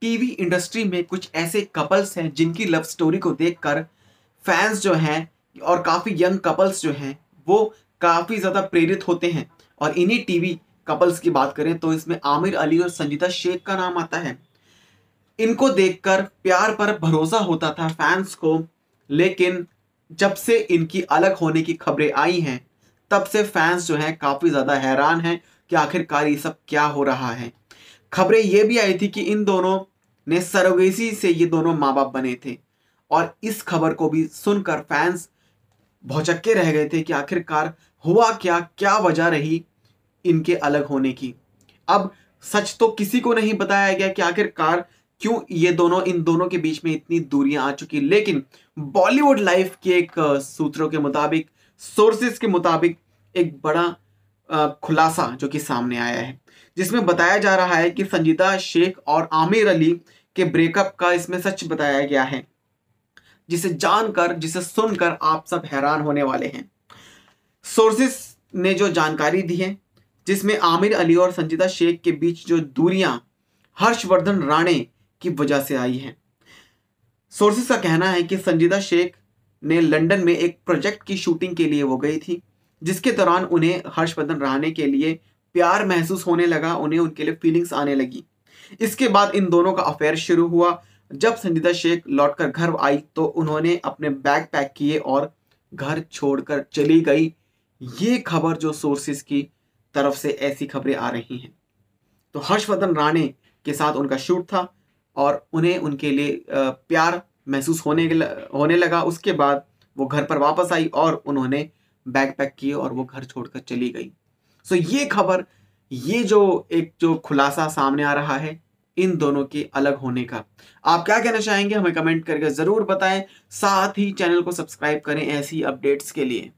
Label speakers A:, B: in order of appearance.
A: TV industry में कुछ ऐसे कपल्स हैं जिनकी लव स्टोरी को देखकर फैंस जो हैं और काफ़ी यंग कपल्स जो हैं वो काफ़ी ज़्यादा प्रेरित होते हैं और इन्हीं टीवी कपल्स की बात करें तो इसमें आमिर अली और संजीदा शेख का नाम आता है इनको देखकर प्यार पर भरोसा होता था फैंस को लेकिन जब से इनकी अलग होने की खबरें आई हैं तब से फैंस जो हैं काफ़ी ज़्यादा हैरान हैं कि आखिरकार ये सब क्या हो रहा है खबरें ये भी आई थी कि इन दोनों ने सरोगेसी से ये दोनों माँ बाप बने थे और इस खबर को भी सुनकर फैंस भौचक्के रह गए थे कि आखिरकार हुआ क्या क्या वजह रही इनके अलग होने की अब सच तो किसी को नहीं बताया गया कि आखिरकार क्यों ये दोनों इन दोनों के बीच में इतनी दूरियां आ चुकी लेकिन बॉलीवुड लाइफ के एक सूत्रों के मुताबिक सोर्सेज के मुताबिक एक बड़ा खुलासा जो कि सामने आया है जिसमें बताया जा रहा है कि संजीदा शेख और आमिर अली के ब्रेकअप का इसमें सच बताया गया है जिसे जानकर जिसे सुनकर आप सब हैरान होने वाले हैं सोर्सेस ने जो जानकारी दी है जिसमें आमिर अली और संजीदा शेख के बीच जो दूरियां हर्षवर्धन राणे की वजह से आई हैं सोर्सेस का कहना है कि संजीदा शेख ने लंदन में एक प्रोजेक्ट की शूटिंग के लिए वो गई थी जिसके दौरान उन्हें हर्षवर्धन रहने के लिए प्यार महसूस होने लगा उन्हें उनके लिए फीलिंग्स आने लगी इसके बाद इन दोनों का अफेयर शुरू हुआ जब संजीदा शेख लौटकर घर आई तो उन्होंने अपने बैग पैक किए और घर छोड़कर चली गई ये खबर जो सोर्सेज की तरफ से ऐसी खबरें आ रही हैं तो हर्षवर्धन राणे के साथ उनका शूट था और उन्हें उनके लिए प्यार महसूस होने होने लगा उसके बाद वो घर पर वापस आई और उन्होंने बैग पैक किए और वो घर छोड़कर चली गई सो ये खबर ये जो एक जो खुलासा सामने आ रहा है इन दोनों के अलग होने का आप क्या कहना चाहेंगे हमें कमेंट करके ज़रूर बताएं साथ ही चैनल को सब्सक्राइब करें ऐसी अपडेट्स के लिए